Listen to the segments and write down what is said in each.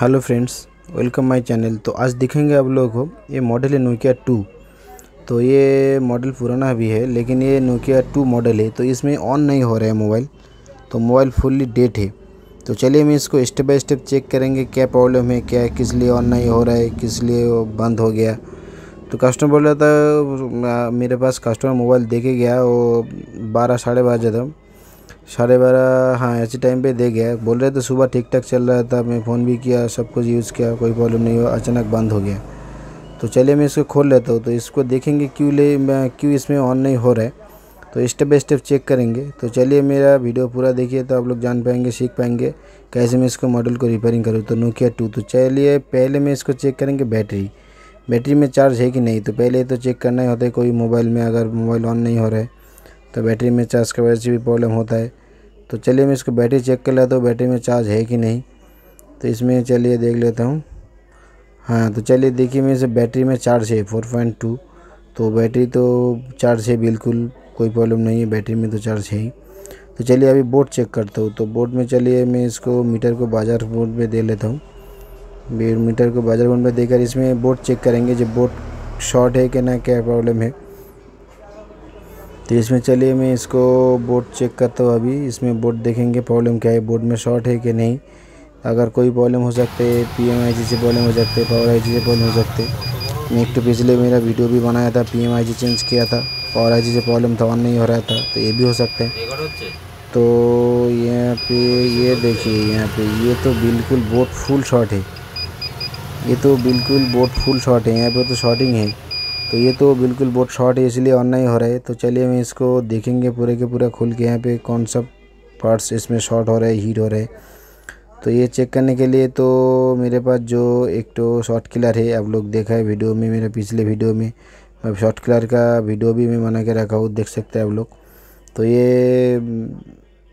hello friends welcome my channel तो आज दिखेंगे आप लोगों को ये मॉडल है नोकिया टू तो ये मॉडल पुराना भी है लेकिन ये नोकिया टू मॉडल है तो इसमें ऑन नहीं हो रहा है मोबाइल तो मोबाइल फुल्ली डेट है तो चलिए हम इसको स्टेप बाय स्टेप चेक करेंगे क्या प्रॉब्लम है क्या किस लिए ऑन नहीं हो रहा है किस लिए बंद हो गया तो कस्टमर बोल रहा था मेरे पास कस्टमर मोबाइल देखे गया वो बारह साढ़े बारह साढ़े बारह हाँ ऐसे टाइम पे दे गया बोल रहे थे सुबह ठीक ठाक चल रहा था मैं फ़ोन भी किया सब कुछ यूज़ किया कोई प्रॉब्लम नहीं हुआ अचानक बंद हो गया तो चलिए मैं इसको खोल लेता हूँ तो इसको देखेंगे क्यों ले क्यों इसमें ऑन नहीं हो रहा है तो स्टेप बाई स्टेप चेक करेंगे तो चलिए मेरा वीडियो पूरा देखिए तो आप लोग जान पाएंगे सीख पाएंगे कैसे मैं इसको मॉडल को रिपेयरिंग करूँ तो नोकिया टू तो चलिए पहले मैं इसको चेक करेंगे बैटरी बैटरी में चार्ज है कि नहीं तो पहले तो चेक करना ही होता है कोई मोबाइल में अगर मोबाइल ऑन नहीं हो रहा है तो बैटरी में चार्ज वजह से भी प्रॉब्लम होता है तो चलिए मैं इसको बैटरी चेक कर लेता हूँ बैटरी में चार्ज है कि नहीं तो इसमें चलिए देख लेता हूँ हाँ तो चलिए देखिए मैं इसे बैटरी में चार्ज है फोर पॉइंट टू तो बैटरी तो चार्ज है बिल्कुल कोई प्रॉब्लम नहीं है बैटरी में तो चार्ज है ही तो चलिए अभी बोर्ड चेक करता हूँ तो बोर्ड में चलिए मैं इसको मीटर को बाजार बोर्ड में दे लेता हूँ मीटर को बाजार बोर्ड में देकर इसमें बोर्ड चेक करेंगे जब बोर्ड शॉर्ट है कि ना क्या प्रॉब्लम है तो इसमें चलिए मैं इसको बोर्ड चेक करता हूँ अभी इसमें बोर्ड देखेंगे प्रॉब्लम क्या है बोर्ड में शॉर्ट है कि नहीं अगर कोई प्रॉब्लम हो सकते पी एम आई जी से प्रॉब्लम हो सकते पावर आई जी से प्रॉब्लम हो सकते मैं एक तो पिछले मेरा वीडियो भी बनाया था P M I G change किया था पावर आई जी से प्रॉब्लम था ऑन नहीं हो रहा था तो ये भी हो सकता है तो यहाँ पे ये देखिए यहाँ पे ये तो बिल्कुल बोर्ड फुल शॉर्ट है ये तो बिल्कुल बोर्ड फुल शॉट है यहाँ पर तो शॉर्टिंग है तो ये तो बिल्कुल बहुत शॉर्ट है इसलिए ऑन नहीं हो रहा है तो चलिए मैं इसको देखेंगे पूरे के पूरा खुल के यहाँ पे कौन सा पार्ट्स इसमें शॉर्ट हो रहा है हीट हो रहा है तो ये चेक करने के लिए तो मेरे पास जो एक तो शॉर्ट किलर है आप लोग देखा है वीडियो में मेरे पिछले वीडियो में मैं शॉर्ट किलर का वीडियो भी मैं बना के रखा हूँ देख सकते हैं आप लोग तो ये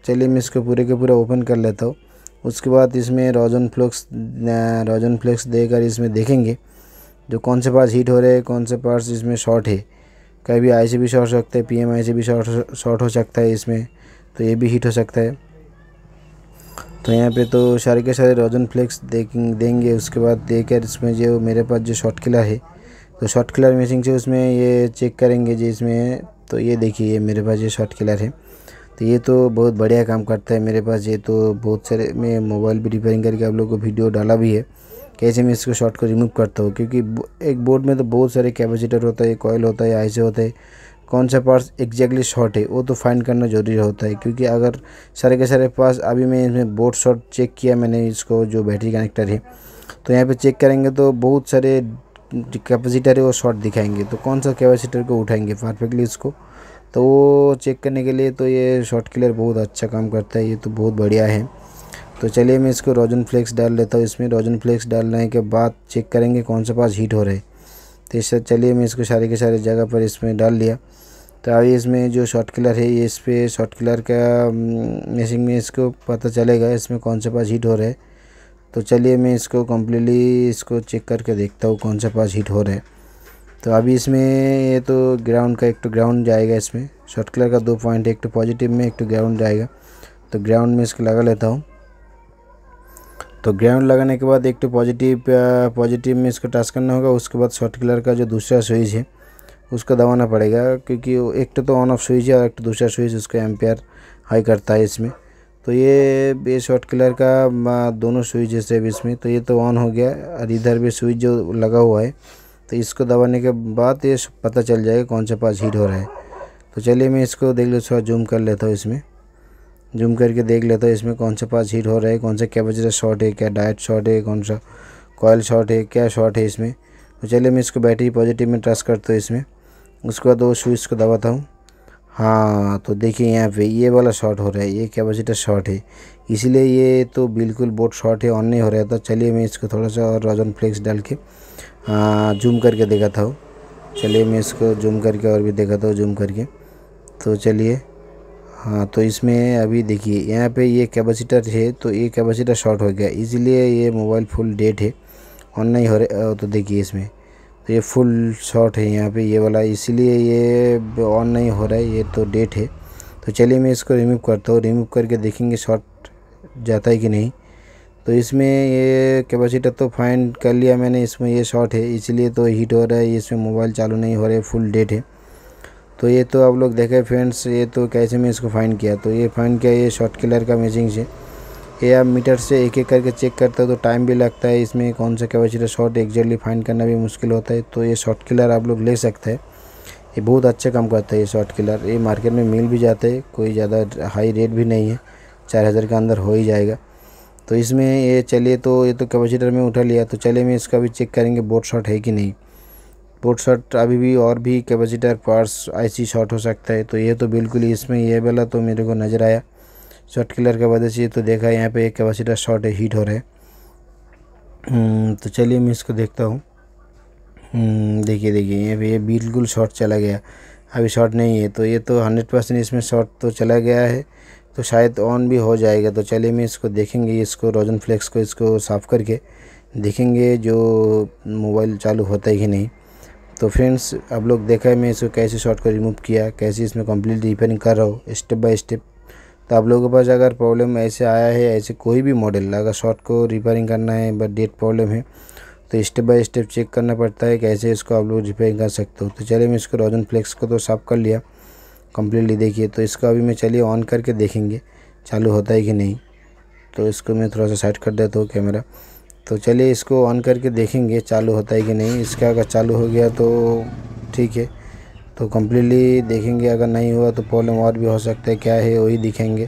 चलिए मैं इसको पूरे के पूरा ओपन कर लेता हूँ उसके बाद इसमें रोजन फ्लेक्स रोजन फ्लेक्स देकर इसमें देखेंगे जो कौन से पार्ट्स हीट हो रहे हैं कौन से पार्ट्स इसमें शॉर्ट है कहीं भी आई से भी शॉर्ट हो सकता है पी एम आई से भी शॉर्ट शॉर्ट हो सकता है इसमें तो ये भी हीट हो सकता है तो यहाँ पे तो सारे के सारे रोजन फ्लेक्स देंगे उसके बाद देकर इसमें जो मेरे पास जो शॉर्ट किलर है तो शॉर्ट किलर मिसिंग से उसमें ये चेक करेंगे जी इसमें तो ये देखिए ये मेरे पास ये शॉर्ट किलर है तो ये तो बहुत बढ़िया काम करता है मेरे पास ये तो बहुत सारे मैं मोबाइल भी रिपेयरिंग करके आप लोग को वीडियो डाला भी है कैसे मैं इसको शॉर्ट को रिमूव करता हूँ क्योंकि एक बोर्ड में तो बहुत सारे कैपेसिटर होता है कॉयल होता है ऐसे होता है कौन सा पार्ट्स एग्जैक्टली शॉर्ट है वो तो फाइंड करना ज़रूरी होता है क्योंकि अगर सारे के सारे पास अभी मैं इसमें बोर्ड शॉर्ट चेक किया मैंने इसको जो बैटरी कनेक्टर है तो यहाँ पे चेक करेंगे तो बहुत सारे कैपेसिटर है वो शॉर्ट दिखाएंगे तो कौन सा कैपेसिटर को उठाएंगे परफेक्टली इसको तो वो चेक करने के लिए तो ये शॉर्ट किलर बहुत अच्छा काम करता है ये तो बहुत बढ़िया है तो चलिए मैं इसको रोजन फ्लेक्स डाल लेता हूँ इसमें रोजन फ्लेक्स डालने के बाद चेक करेंगे कौन से पास हीट हो रहे तो इससे चलिए मैं इसको सारे के सारे जगह पर इसमें डाल लिया तो अभी इसमें जो शॉर्ट किलर है ये इस पर शॉर्ट किलर का मेसिंग में इसको पता चलेगा इसमें कौन से पास हीट हो रहे तो चलिए मैं इसको कम्प्लीटली इसको चेक करके देखता हूँ कौन से पास हीट हो रहे तो अभी इसमें ये तो ग्राउंड का एक तो ग्राउंड जाएगा इसमें शॉर्ट किलर का दो पॉइंट एक तो पॉजिटिव में एक तो ग्राउंड जाएगा तो ग्राउंड में इसको लगा लेता हूँ तो ग्राउंड लगाने के बाद एक तो पॉजिटिव पॉजिटिव में इसको टच करना होगा उसके बाद शॉर्ट किलर का जो दूसरा स्विच है उसको दबाना पड़ेगा क्योंकि एक तो ऑन ऑफ स्विच है और एक तो दूसरा स्विच उसका एम्पेयर हाई करता है इसमें तो ये ये शॉर्ट किलर का दोनों स्विच है इसमें तो ये तो ऑन हो गया और इधर भी स्विच जो लगा हुआ है तो इसको दबाने के बाद ये पता चल जाएगा कौन सा पास हीट हो रहा है तो चलिए मैं इसको देख लो थोड़ा जूम कर लेता हूँ इसमें जूम करके देख लेता हूँ इसमें कौन से पास हीट हो रहा है कौन सा कैपेसिटर शॉर्ट है क्या डायट शॉर्ट है कौन सा कॉयल शॉर्ट है क्या शॉर्ट है इसमें तो चलिए मैं इसको बैटरी पॉजिटिव में ट्रस्ट करता हूँ इसमें उसके बाद वो स्विच को दबाता हूँ हाँ तो देखिए यहाँ पे ये वाला शॉर्ट हो रहा है ये कैपेसिटर शॉर्ट है इसीलिए ये तो बिल्कुल बोट शॉर्ट है ऑन नहीं हो रहा था तो चलिए मैं इसको थोड़ा सा और रजन फ्लेक्स डाल के जूम करके देखा था चलिए मैं इसको जूम करके और भी देखा था जूम करके तो चलिए हाँ तो इसमें अभी देखिए यहाँ पे ये कैपेसिटर है तो ये कैपेसिटर शॉर्ट हो गया इसीलिए ये मोबाइल फुल डेट है ऑन नहीं हो रहा तो देखिए इसमें तो ये फुल शॉर्ट है यहाँ पे ये वाला इसीलिए ये ऑन नहीं हो रहा है ये तो डेट है तो चलिए मैं इसको रिमूव करता हूँ रिमूव करके देखेंगे शॉर्ट जाता है कि नहीं तो इसमें ये कैपेसिटर तो फाइंड कर लिया मैंने इसमें ये शॉर्ट है इसलिए तो हीट हो रहा है इसमें मोबाइल चालू नहीं हो रहा है फुल डेट है तो ये तो आप लोग देखें फ्रेंड्स ये तो कैसे मैं इसको फाइंड किया तो ये फाइंड किया ये शॉर्ट किलर का मैचिंग से ये आप मीटर से एक एक करके चेक करते हो तो टाइम भी लगता है इसमें कौन सा कैपेसिटर शॉर्ट एक्जैक्टली फाइंड करना भी मुश्किल होता है तो ये शॉर्ट किलर आप लोग ले सकते हैं ये बहुत अच्छा काम करता है ये शॉर्ट किलर ये मार्केट में मिल भी जाता है कोई ज़्यादा हाई रेट भी नहीं है चार हज़ार के अंदर हो ही जाएगा तो इसमें ये चलिए तो ये तो कैपेसिटर में उठा लिया तो चलिए मैं इसका भी चेक करेंगे बोर्ड शॉर्ट है कि नहीं पोर्ट शॉट अभी भी और भी कैपेसिटर पार्ट्स आईसी शॉर्ट हो सकता है तो ये तो बिल्कुल इसमें ये वाला तो मेरे को नज़र आया शॉर्ट किलर के वजह से ये तो देखा यहाँ पे एक कैपेसिटर शॉर्ट हीट हो रहा है हम्म, तो चलिए मैं इसको देखता हूँ हम्म, देखिए देखिए यहाँ पे ये बिल्कुल शॉर्ट चला गया अभी शॉर्ट नहीं है तो ये तो हंड्रेड परसेंट इसमें शॉर्ट तो चला गया है तो शायद ऑन भी हो जाएगा तो चलिए मैं इसको देखेंगे इसको रोजन फ्लेक्स को इसको साफ़ करके देखेंगे जो मोबाइल चालू होता है कि नहीं तो फ्रेंड्स आप लोग देखा है मैं इसको कैसे शॉर्ट को रिमूव किया कैसे इसमें कम्प्लीट रिपेयरिंग कर रहा हूँ स्टेप बाय स्टेप तो आप लोगों के पास अगर प्रॉब्लम ऐसे आया है ऐसे कोई भी मॉडल अगर शॉर्ट को रिपेयरिंग करना है बट डेट प्रॉब्लम है तो स्टेप बाय स्टेप चेक करना पड़ता है कैसे इसको आप लोग रिपेयरिंग कर सकते हो तो चलिए मैं इसको रोजन फ्लेक्स को तो साफ़ कर लिया कम्प्लीटली देखिए तो इसको अभी मैं चलिए ऑन करके देखेंगे चालू होता है कि नहीं तो इसको मैं थोड़ा सा साइड कर देता हूँ कैमरा तो चलिए इसको ऑन करके देखेंगे चालू होता है कि नहीं इसका अगर चालू हो गया तो ठीक है तो कम्प्लीटली देखेंगे अगर नहीं हुआ तो प्रॉब्लम और भी हो सकता है क्या है वही दिखेंगे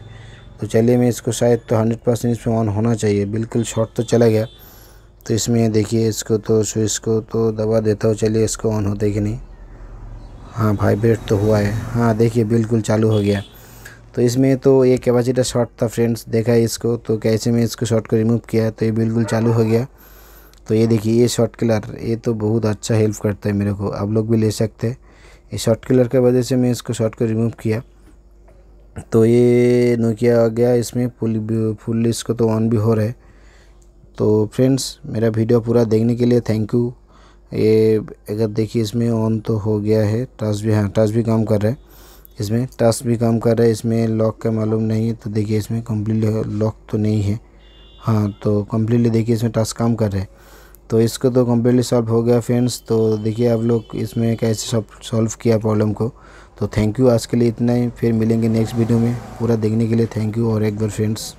तो चलिए मैं इसको शायद तो हंड्रेड परसेंट इसमें ऑन होना चाहिए बिल्कुल शॉर्ट तो चला गया तो इसमें देखिए इसको तो स्विच को तो दबा देता हूँ चलिए इसको ऑन होता है कि नहीं हाँ वाइब्रेट तो हुआ है हाँ देखिए बिल्कुल चालू हो गया तो इसमें तो ये कैपेसिटर शॉर्ट था फ्रेंड्स देखा है इसको तो कैसे मैं इसको शॉर्ट को रिमूव किया तो ये बिल्कुल चालू हो गया तो ये देखिए ये शॉर्ट किलर ये तो बहुत अच्छा हेल्प करता है मेरे को आप लोग भी ले सकते हैं ये शॉर्ट किलर की वजह से मैं इसको शॉर्ट को रिमूव किया तो ये नोकिया आ गया इसमें फुल फुल इसको तो ऑन भी हो रहा है तो फ्रेंड्स मेरा वीडियो पूरा देखने के लिए थैंक यू ये अगर देखिए इसमें ऑन तो हो गया है टच भी हाँ टच भी काम कर रहा है इसमें टास्क भी काम कर रहा है इसमें लॉक का मालूम नहीं है तो देखिए इसमें कम्प्लीटली लॉक तो नहीं है हाँ तो कम्प्लीटली देखिए इसमें टास्क काम कर रहा है तो इसको तो कम्प्लीटली सॉल्व हो गया फ्रेंड्स तो देखिए आप लोग इसमें कैसे सॉल्व किया प्रॉब्लम को तो थैंक यू आज के लिए इतना ही फिर मिलेंगे नेक्स्ट वीडियो में पूरा देखने के लिए थैंक यू और एक बार फ्रेंड्स